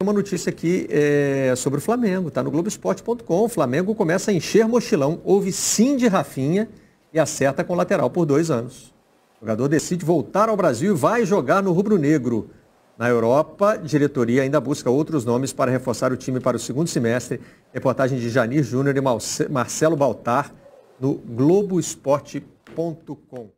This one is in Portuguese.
uma notícia aqui é, sobre o Flamengo, tá no Globoesporte.com. O Flamengo começa a encher mochilão, houve sim de Rafinha e acerta com lateral por dois anos. O jogador decide voltar ao Brasil e vai jogar no Rubro Negro. Na Europa, diretoria ainda busca outros nomes para reforçar o time para o segundo semestre. Reportagem de Janir Júnior e Marcelo Baltar no Globoesporte.com.